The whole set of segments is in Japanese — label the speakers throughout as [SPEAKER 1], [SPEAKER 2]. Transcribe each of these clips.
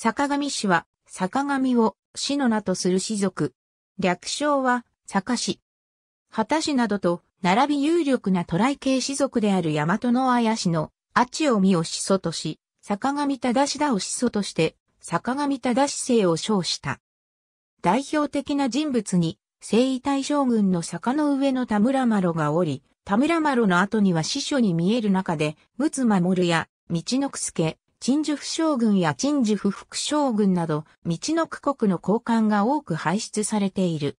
[SPEAKER 1] 坂上氏は、坂上を氏の名とする氏族。略称は、坂氏。畑氏などと、並び有力な渡来系氏族である大和の綾氏の、阿ちを身を始祖とし、坂上忠氏だを始祖として、坂上忠氏姓を称した。代表的な人物に、征夷大将軍の坂の上の田村麻呂がおり、田村麻呂の後には師匠に見える中で、陸津守や、道之助、陳樹府将軍や陳樹府副将軍など、道の区国の交換が多く輩出されている。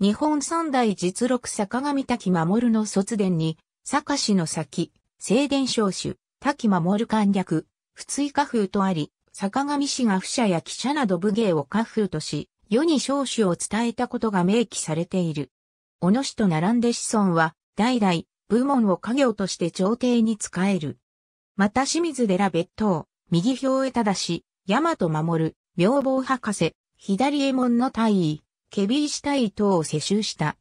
[SPEAKER 1] 日本三大実録坂上滝守の卒伝に、坂氏の先、聖伝召主、滝守簡略、普通家風とあり、坂上氏が不者や記者など武芸を家風とし、世に少子を伝えたことが明記されている。小野氏と並んで子孫は、代々、部門を家業として朝廷に仕える。また清水寺別当、右表へただし、大和守、明房博士、左衛門の大尉、ケビーシ大尉等を世襲した。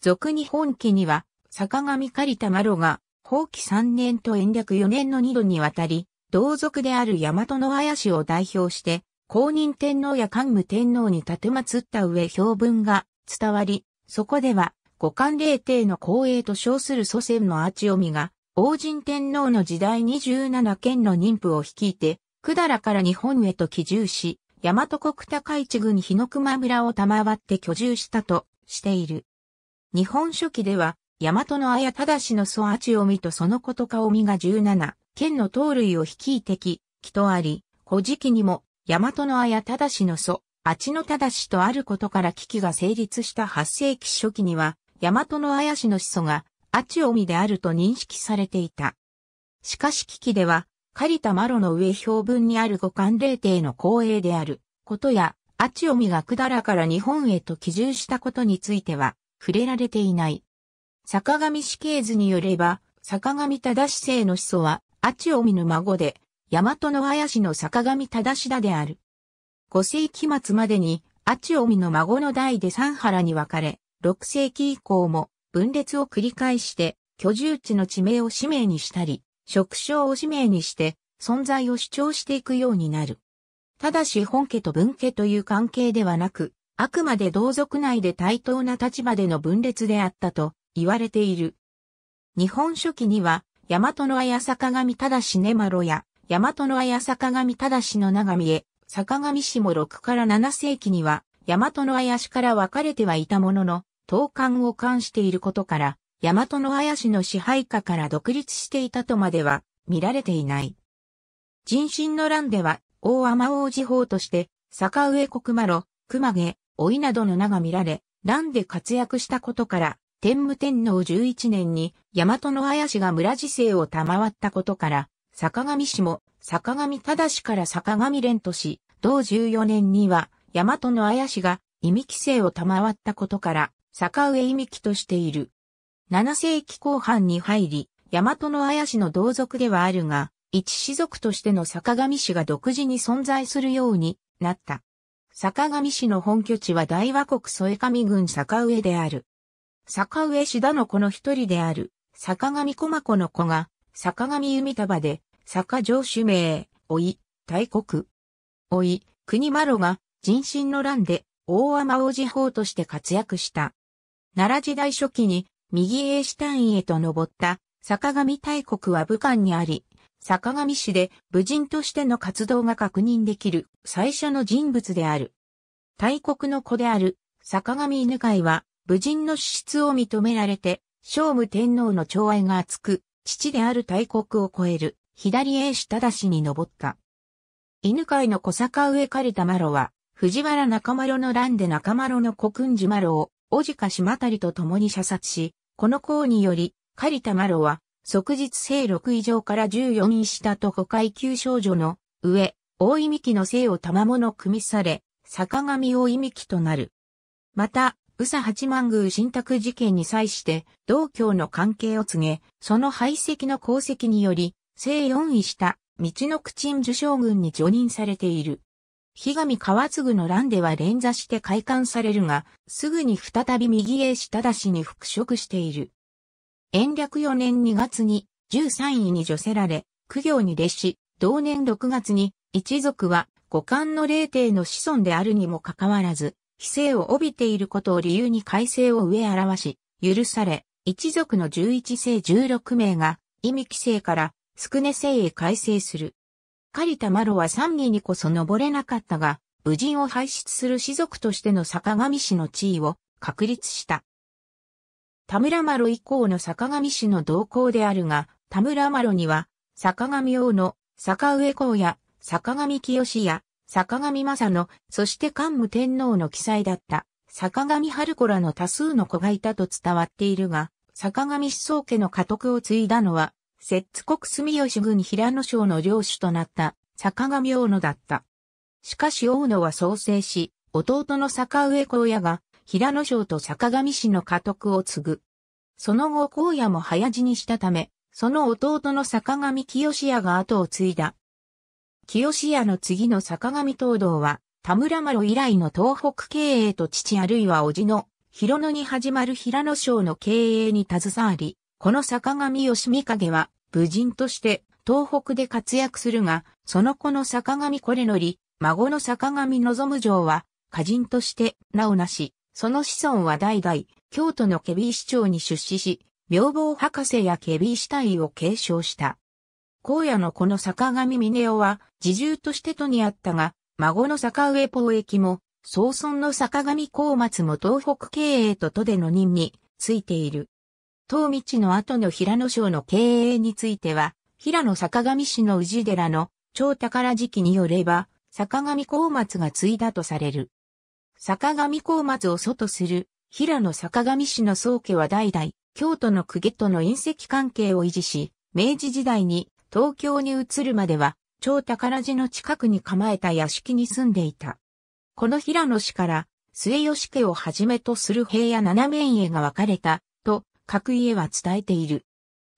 [SPEAKER 1] 俗に本家には、坂上狩田麻呂が、法棄三年と延暦四年の二度にわたり、同族である大和の綾氏を代表して、公認天皇や桓武天皇に立てまつった上評文が伝わり、そこでは、五官霊帝の光栄と称する祖先のアチオミが、王神天皇の時代に1 7県の妊婦を率いて、百済から日本へと帰住し、大和国高市郡日の熊村を賜って居住したとしている。日本書紀では、大和の綾忠の祖八美とそのことか美が17、県の盗類を率いてき、木とあり、古事記にも、大和の綾忠の祖、八の忠とあることから危機が成立した8世紀初期には、大和の綾氏の始祖が、アチオミであると認識されていた。しかし危機では、借田マロの上標文にある五官霊帝の光栄であることや、アチオミが百済から日本へと帰住したことについては、触れられていない。坂上死刑図によれば、坂上忠生の始祖は、アチオミの孫で、大和の林の坂上忠田である。五世紀末までに、アチオミの孫の代で三原に分かれ、六世紀以降も、分裂を繰り返して、居住地の地名を氏名にしたり、職称を氏名にして、存在を主張していくようになる。ただし本家と分家という関係ではなく、あくまで同族内で対等な立場での分裂であったと言われている。日本書紀には、大和の綾坂上忠し根丸や、大和の綾坂上忠しの長見へ、坂上氏も6から7世紀には、大和の綾氏から分かれてはいたものの、東館を冠していることから、大和の綾氏の支配下から独立していたとまでは見られていない。人心の乱では、大天王寺法として、坂上国麻呂、熊毛、老いなどの名が見られ、乱で活躍したことから、天武天皇11年に大和の綾氏が村治世を賜ったことから、坂上氏も坂上忠から坂上連とし、同14年には大和の綾氏が意味規制を賜ったことから、坂上美希としている。7世紀後半に入り、大和の綾氏の同族ではあるが、一氏族としての坂上氏が独自に存在するようになった。坂上氏の本拠地は大和国添上郡坂上である。坂上氏田の子の一人である、坂上駒子の子が、坂上海束で、坂上主名、おい、大国。おい、国ロが、人心の乱で、大天王寺法として活躍した。奈良時代初期に右英子単位へと登った坂上大国は武漢にあり、坂上市で武人としての活動が確認できる最初の人物である。大国の子である坂上犬飼は武人の資質を認められて、聖武天皇の寵愛が厚く、父である大国を超える左英子正に登った。犬飼の小坂上借れたマロは、藤原中丸の乱で中丸の古訓寺マロを小鹿島谷と共に射殺し、この功により、狩田麻呂は、即日生6以上から14位下と5階級少女の上、大井美希の生を賜物組みされ、坂上大井美紀となる。また、宇佐八幡宮信託事件に際して、同教の関係を告げ、その排斥の功績により、生4位下、道の口ん受将軍に除任されている。日上川継の乱では連座して開館されるが、すぐに再び右へ下出しに復職している。延暦4年2月に13位に除せられ、苦行に列し、同年6月に一族は五冠の霊帝の子孫であるにもかかわらず、非正を帯びていることを理由に改正を上表し、許され、一族の11世16名が、意味規制から、宿根性へ改正する。狩田麻呂は三義にこそ登れなかったが、武人を輩出する士族としての坂上氏の地位を確立した。田村麻呂以降の坂上氏の同行であるが、田村麻呂には、坂上王の、坂上公や、坂上清や、坂上正の、そして桓武天皇の記載だった、坂上春子らの多数の子がいたと伝わっているが、坂上思想家の家督を継いだのは、摂津国住吉郡平野省の領主となった坂上大野だった。しかし大野は創生し、弟の坂上荒野が平野省と坂上氏の家督を継ぐ。その後荒野も早死にしたため、その弟の坂上清也が後を継いだ。清也の次の坂上東道は、田村麻呂以来の東北経営と父あるいは叔父の広野に始まる平野省の経営に携わり、この坂上義見影は武人として東北で活躍するが、その子の坂上これのり、孫の坂上望む城は、歌人として名をなし、その子孫は代々、京都のケビー市長に出資し、病房博士やケビー死体を継承した。荒野のこの坂上峰夫は、自重として都にあったが、孫の坂上貿易も、総村の坂上高松も東北経営と都での任についている。東道の後の平野省の経営については、平野坂上市の氏寺の超宝時期によれば、坂上高松が継いだとされる。坂上高松を祖とする平野坂上氏の宗家は代々、京都の公家との隕石関係を維持し、明治時代に東京に移るまでは、超宝寺の近くに構えた屋敷に住んでいた。この平野氏から、末吉家をはじめとする平野七面家が分かれた各家は伝えている。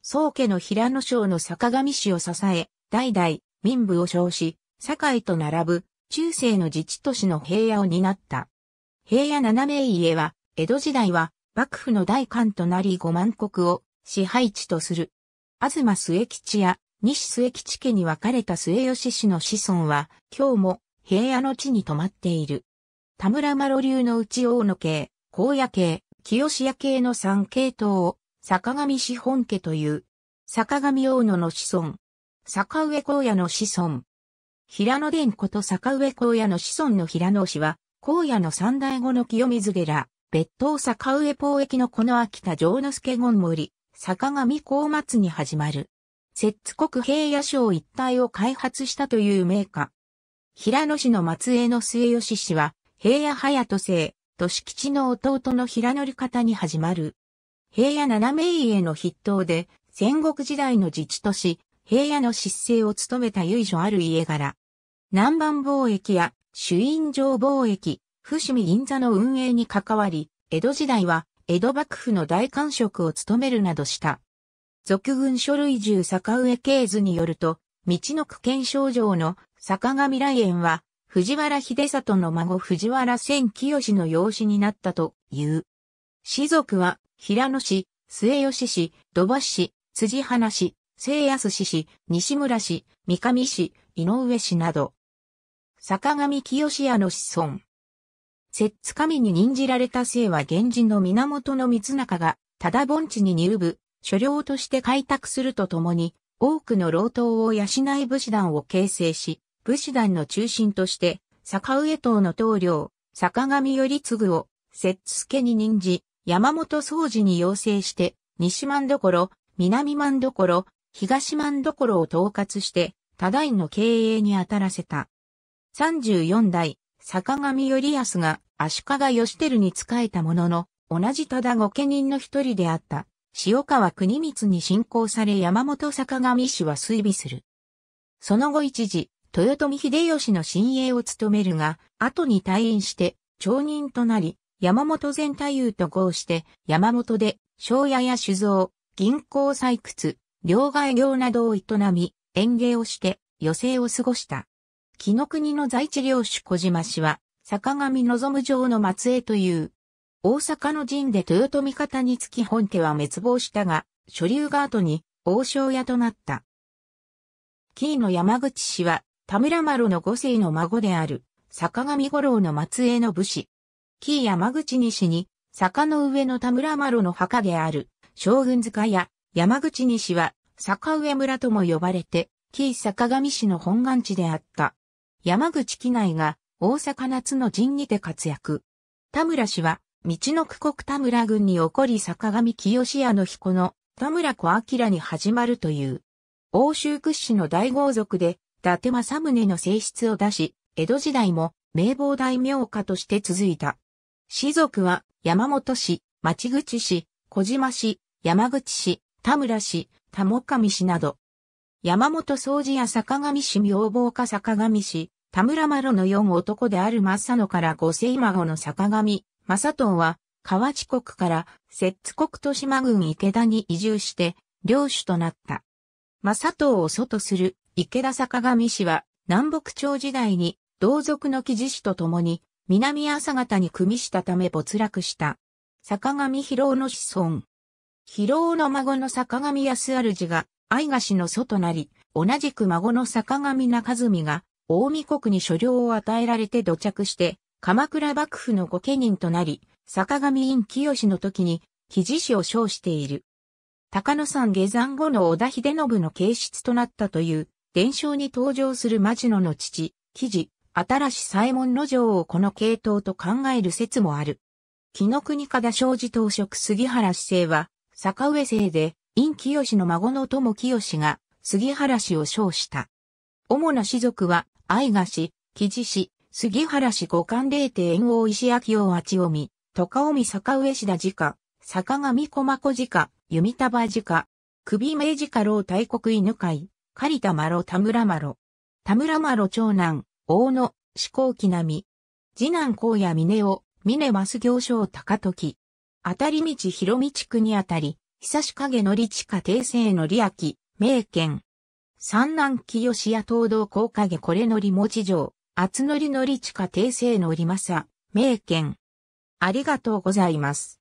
[SPEAKER 1] 宗家の平野省の坂上氏を支え、代々民部を称し、堺と並ぶ中世の自治都市の平野を担った。平野七名家は、江戸時代は幕府の大官となり五万国を支配地とする。東末吉や西末吉家に分かれた末吉氏の子孫は、今日も平野の地に泊まっている。田村麻呂流の内大野家、高野家、清屋系の三系統を、坂上四本家という、坂上大野の子孫、坂上荒野の子孫、平野殿子と坂上荒野の子孫の平野氏は、荒野の三代後の清水寺、別当坂上貿易のこの秋田城之助権森、坂上高松に始まる。摂津国平野省一帯を開発したという名家。平野市の松江の末吉氏は、平野隼人姓、と敷地の弟の平乗方に始まる。平野七名家への筆頭で、戦国時代の自治都市、平野の失政を務めた由緒ある家柄。南蛮貿易や朱印城貿易、伏見銀座の運営に関わり、江戸時代は江戸幕府の大官職を務めるなどした。俗軍書類中坂上慶図によると、道の区県証上の坂上来園は藤原秀里の孫藤原千清の養子になったという。氏族は、平野氏、末吉氏、土橋氏、辻花氏、聖安氏氏、西村氏、三上氏、井上氏など。坂上清屋の子孫。摂津神に任じられた姓は源氏の源の光中が、ただ盆地に入部、所領として開拓するとともに、多くの老頭を養い武士団を形成し、武士団の中心として、坂上党の棟梁、坂上頼次を、摂津家に任じ、山本総司に要請して、西万所、南万所、東万所を統括して、多大の経営に当たらせた。34代、坂上頼康が足利義輝に仕えたものの、同じただ御家人の一人であった、塩川国光に信仰され山本坂上氏は衰微する。その後一時、豊臣秀吉の親衛を務めるが、後に退院して、町人となり、山本前太夫と合して、山本で、庄屋や酒造、銀行採掘、両替業などを営み、園芸をして、余生を過ごした。紀伊国の在地領主小島氏は、坂上望城の末裔という。大阪の陣で豊臣方につき本家は滅亡したが、所流が後に、王将屋となった。紀伊の山口氏は、田村麻呂の五世の孫である、坂上五郎の末裔の武士。紀伊山口西に、坂の上の田村麻呂の墓である、将軍塚や、山口西は、坂上村とも呼ばれて、紀伊坂上市の本願地であった。山口紀内が、大阪夏の陣にて活躍。田村氏は、道の区国田村郡に起こり坂上清屋の彦の田村子明に始まるという。欧州屈指の大豪族で、達政宗の性質を出し、江戸時代も名簿大名家として続いた。氏族は山本氏、町口氏、小島氏、山口氏、田村氏、田母上氏など。山本総司や坂上氏明房家坂上氏、田村麻呂の四男である正野から五世孫の坂上、正藤は、河内国から摂津国豊島郡池田に移住して、領主となった。正藤を祖とする池田坂上氏は南北朝時代に同族の記事氏と共に南朝方に組みしたため没落した。坂上広の子孫。広の孫の坂上康主が愛賀氏の祖となり、同じく孫の坂上中住が大見国に所領を与えられて土着して、鎌倉幕府の御家人となり、坂上院清の時に記事氏を称している。高野山下山後の織田秀信の形質となったという、伝承に登場する町野の父、記事、新し左衛門の城をこの系統と考える説もある。木の国方庄司当職杉原氏政は、坂上姓で、陰清の孫の友清が、杉原氏を称した。主な氏族は、愛賀氏、木地氏、杉原氏五冠霊帝炎王石明王八尾美、高尾見坂上氏田自家、坂上小子自家、弓束鹿、首名鹿老大国犬会、狩田呂田村呂。田村呂長男、大野、志向木並。次男荒野峰尾、峰増行商高時。当たり道広道区にあたり、久し影のり地下訂正のり明、名県。三男清屋東道高影これのり持ち城、厚のりのり地下訂正のりまさ、名県。ありがとうございます。